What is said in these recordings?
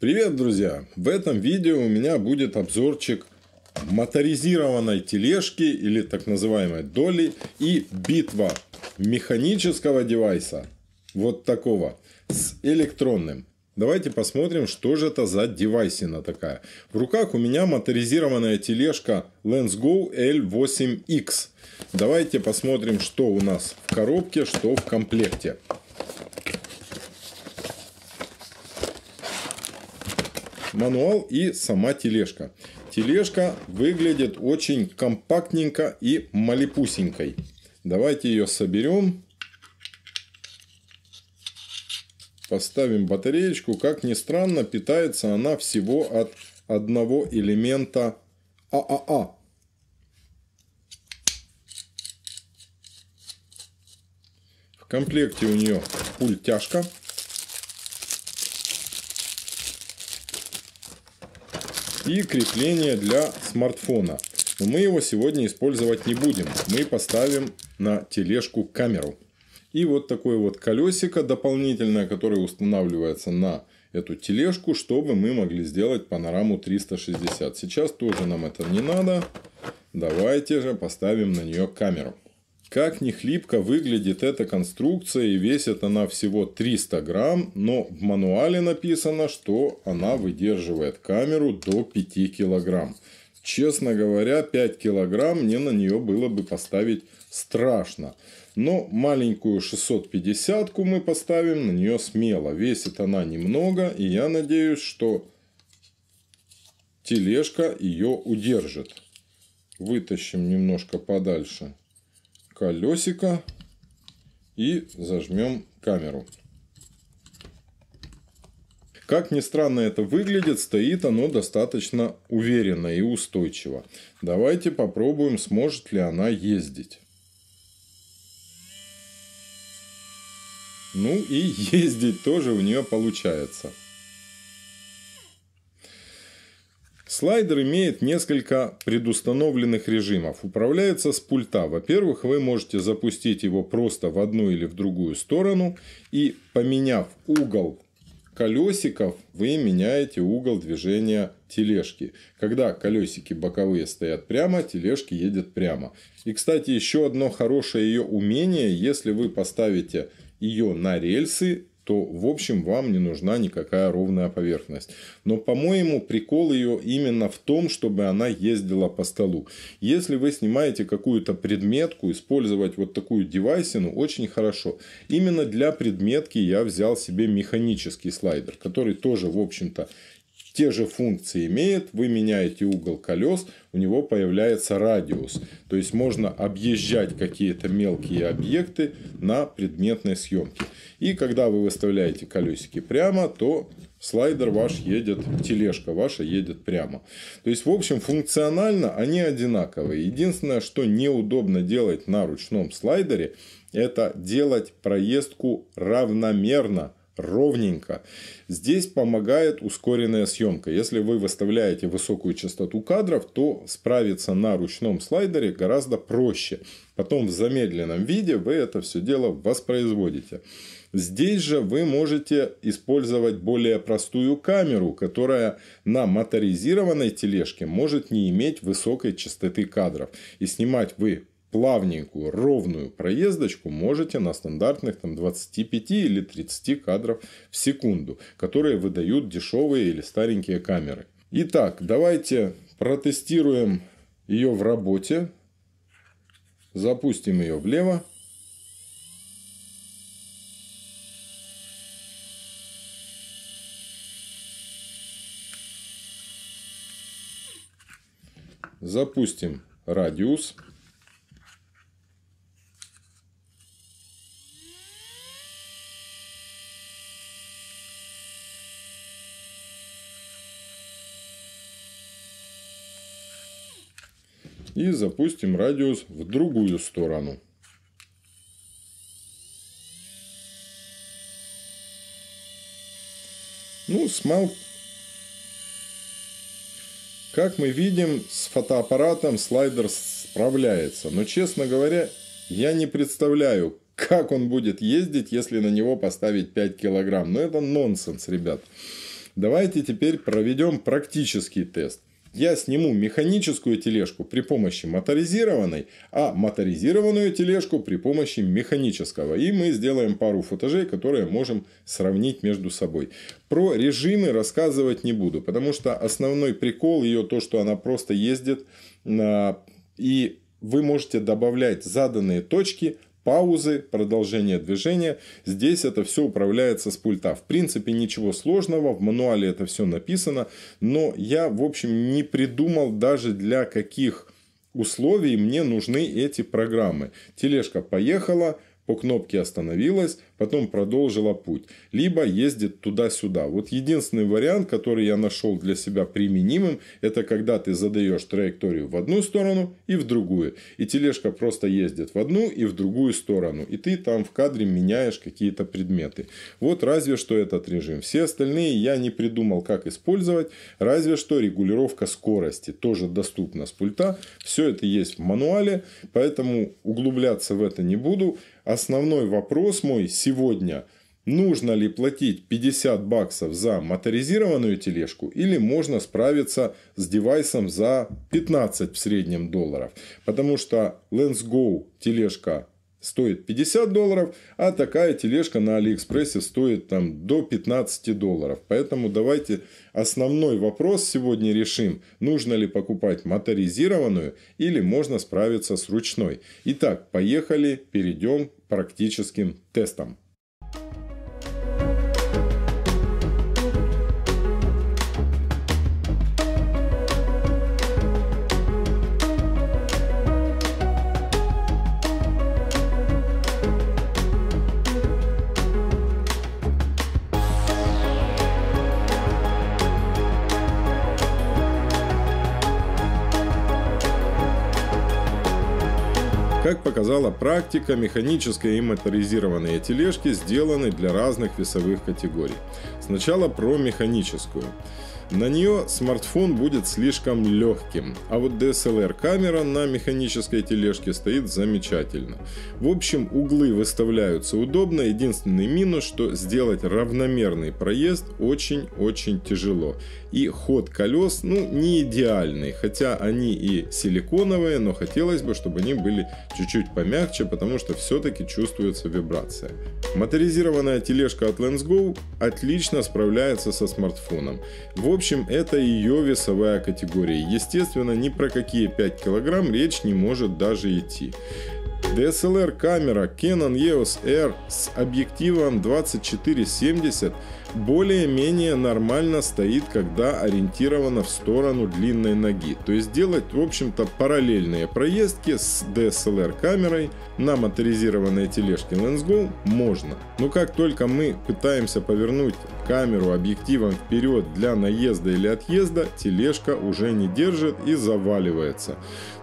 Привет, друзья! В этом видео у меня будет обзорчик моторизированной тележки или так называемой доли и битва механического девайса, вот такого, с электронным. Давайте посмотрим, что же это за девайсина такая. В руках у меня моторизированная тележка Lensgo L8X. Давайте посмотрим, что у нас в коробке, что в комплекте. мануал и сама тележка. Тележка выглядит очень компактненько и малепусенькой. Давайте ее соберем. Поставим батареечку. Как ни странно, питается она всего от одного элемента ААА. А а. В комплекте у нее пультяшка. и крепление для смартфона. Но мы его сегодня использовать не будем. Мы поставим на тележку камеру. И вот такое вот колесико дополнительное, которое устанавливается на эту тележку, чтобы мы могли сделать панораму 360. Сейчас тоже нам это не надо. Давайте же поставим на нее камеру. Как ни хлипко выглядит эта конструкция и весит она всего 300 грамм, но в мануале написано, что она выдерживает камеру до 5 килограмм. Честно говоря, 5 килограмм мне на нее было бы поставить страшно. Но маленькую 650 ку мы поставим на нее смело. Весит она немного и я надеюсь, что тележка ее удержит. Вытащим немножко подальше колесико и зажмем камеру. Как ни странно это выглядит, стоит оно достаточно уверенно и устойчиво. Давайте попробуем, сможет ли она ездить. Ну и ездить тоже у нее получается. Слайдер имеет несколько предустановленных режимов. Управляется с пульта. Во-первых, вы можете запустить его просто в одну или в другую сторону. И поменяв угол колесиков, вы меняете угол движения тележки. Когда колесики боковые стоят прямо, тележки едет прямо. И, кстати, еще одно хорошее ее умение, если вы поставите ее на рельсы, что, в общем, вам не нужна никакая ровная поверхность. Но, по-моему, прикол ее именно в том, чтобы она ездила по столу. Если вы снимаете какую-то предметку, использовать вот такую девайсину очень хорошо. Именно для предметки я взял себе механический слайдер, который тоже, в общем-то, те же функции имеет, вы меняете угол колес, у него появляется радиус. То есть можно объезжать какие-то мелкие объекты на предметной съемке. И когда вы выставляете колесики прямо, то слайдер ваш едет, тележка ваша едет прямо. То есть, в общем, функционально они одинаковые. Единственное, что неудобно делать на ручном слайдере, это делать проездку равномерно ровненько. Здесь помогает ускоренная съемка. Если вы выставляете высокую частоту кадров, то справиться на ручном слайдере гораздо проще. Потом в замедленном виде вы это все дело воспроизводите. Здесь же вы можете использовать более простую камеру, которая на моторизированной тележке может не иметь высокой частоты кадров. И снимать вы плавненькую, ровную проездочку можете на стандартных там, 25 или 30 кадров в секунду, которые выдают дешевые или старенькие камеры. Итак, давайте протестируем ее в работе. Запустим ее влево. Запустим радиус. и запустим радиус в другую сторону. Ну, смал... Как мы видим, с фотоаппаратом слайдер справляется, но, честно говоря, я не представляю, как он будет ездить, если на него поставить 5 килограмм. Но ну, это нонсенс, ребят. Давайте теперь проведем практический тест я сниму механическую тележку при помощи моторизированной, а моторизированную тележку при помощи механического. И мы сделаем пару футажей, которые можем сравнить между собой. Про режимы рассказывать не буду, потому что основной прикол ее то, что она просто ездит а, и вы можете добавлять заданные точки паузы, продолжение движения. Здесь это все управляется с пульта. В принципе, ничего сложного, в мануале это все написано, но я, в общем, не придумал даже для каких условий мне нужны эти программы. Тележка поехала, по кнопке остановилась, потом продолжила путь. Либо ездит туда-сюда. Вот единственный вариант, который я нашел для себя применимым, это когда ты задаешь траекторию в одну сторону и в другую. И тележка просто ездит в одну и в другую сторону. И ты там в кадре меняешь какие-то предметы. Вот разве что этот режим. Все остальные я не придумал, как использовать. Разве что регулировка скорости тоже доступна с пульта. Все это есть в мануале, поэтому углубляться в это не буду. Основной вопрос мой сегодня сегодня, нужно ли платить 50 баксов за моторизированную тележку или можно справиться с девайсом за 15 в среднем долларов. Потому что Lens Go тележка стоит 50 долларов, а такая тележка на Алиэкспрессе стоит там до 15 долларов. Поэтому давайте основной вопрос сегодня решим, нужно ли покупать моторизированную или можно справиться с ручной. Итак, поехали, перейдем к практическим тестам. Как показала практика, механические и моторизированные тележки сделаны для разных весовых категорий. Сначала про механическую. На нее смартфон будет слишком легким, а вот DSLR-камера на механической тележке стоит замечательно. В общем, углы выставляются удобно, единственный минус, что сделать равномерный проезд очень-очень тяжело. И ход колес, ну, не идеальный, хотя они и силиконовые, но хотелось бы, чтобы они были чуть-чуть помягче, потому что все-таки чувствуется вибрация. Моторизированная тележка от Lensgo отлично справляется со смартфоном. В общем, это ее весовая категория. Естественно, ни про какие 5 килограмм речь не может даже идти. DSLR-камера Canon EOS R с объективом 24-70 более-менее нормально стоит, когда ориентирована в сторону длинной ноги. То есть делать, в общем-то, параллельные проездки с DSLR-камерой на моторизированной тележке LensGo можно. Но как только мы пытаемся повернуть камеру объективом вперед для наезда или отъезда, тележка уже не держит и заваливается.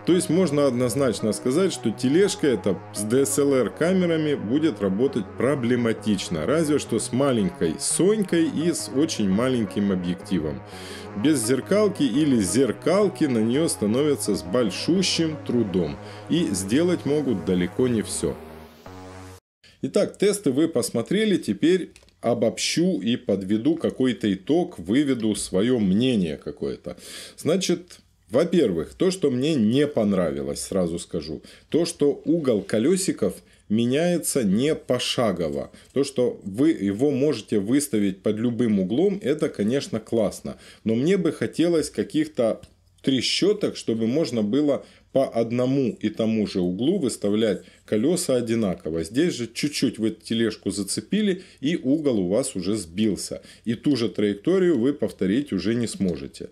То есть можно однозначно сказать, что тележка эта с DSLR камерами будет работать проблематично, разве что с маленькой сонькой и с очень маленьким объективом. Без зеркалки или зеркалки на нее становится с большущим трудом и сделать могут далеко не все. Итак, тесты вы посмотрели, теперь обобщу и подведу какой-то итог, выведу свое мнение какое-то. Значит, во-первых, то, что мне не понравилось, сразу скажу. То, что угол колесиков меняется не пошагово. То, что вы его можете выставить под любым углом, это, конечно, классно. Но мне бы хотелось каких-то трещоток, чтобы можно было по одному и тому же углу выставлять колеса одинаково. Здесь же чуть-чуть вы тележку зацепили и угол у вас уже сбился. И ту же траекторию вы повторить уже не сможете.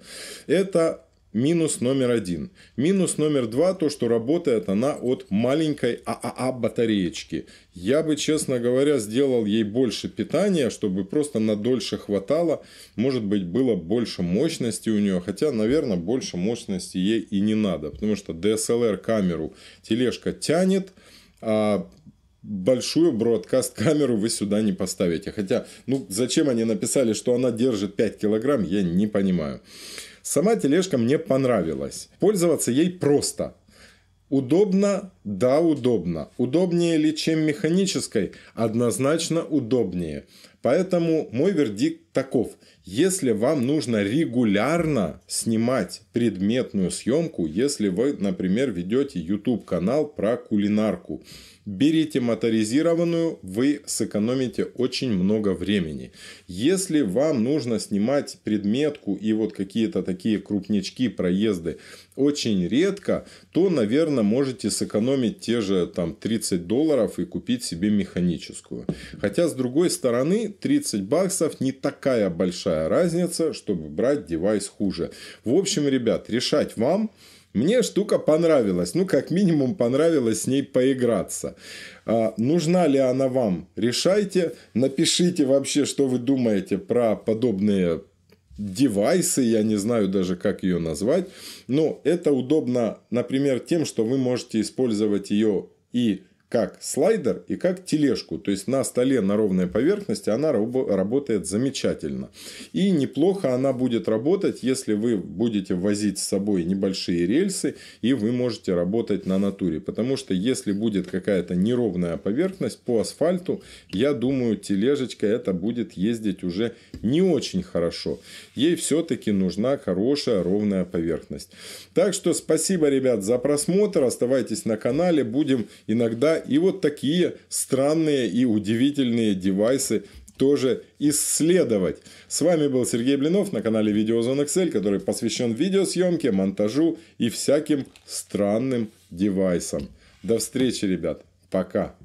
Это Минус номер один. Минус номер два то, что работает она от маленькой ААА а а батареечки. Я бы, честно говоря, сделал ей больше питания, чтобы просто на дольше хватало. Может быть, было больше мощности у нее. Хотя, наверное, больше мощности ей и не надо. Потому что DSLR камеру тележка тянет. А большую бродкаст-камеру вы сюда не поставите. Хотя, ну, зачем они написали, что она держит 5 килограмм, я не понимаю. Сама тележка мне понравилась. Пользоваться ей просто. Удобно? Да, удобно. Удобнее ли, чем механической? Однозначно удобнее. Поэтому мой вердикт таков. Если вам нужно регулярно снимать предметную съемку, если вы, например, ведете YouTube канал про кулинарку, берите моторизированную, вы сэкономите очень много времени. Если вам нужно снимать предметку и вот какие-то такие крупнячки, проезды очень редко, то, наверное, можете сэкономить те же там 30 долларов и купить себе механическую. Хотя, с другой стороны, 30 баксов не такая большая разница, чтобы брать девайс хуже. В общем, ребят, решать вам. Мне штука понравилась. Ну, как минимум, понравилось с ней поиграться. А, нужна ли она вам? Решайте. Напишите вообще, что вы думаете про подобные девайсы, я не знаю даже, как ее назвать. Но это удобно, например, тем, что вы можете использовать ее и как слайдер и как тележку. То есть на столе на ровной поверхности она работает замечательно. И неплохо она будет работать, если вы будете возить с собой небольшие рельсы и вы можете работать на натуре. Потому что если будет какая-то неровная поверхность по асфальту, я думаю, тележечка это будет ездить уже не очень хорошо. Ей все-таки нужна хорошая ровная поверхность. Так что спасибо, ребят, за просмотр. Оставайтесь на канале. Будем иногда и вот такие странные и удивительные девайсы тоже исследовать. С вами был Сергей Блинов на канале Видеозон Excel, который посвящен видеосъемке, монтажу и всяким странным девайсам. До встречи, ребят. Пока.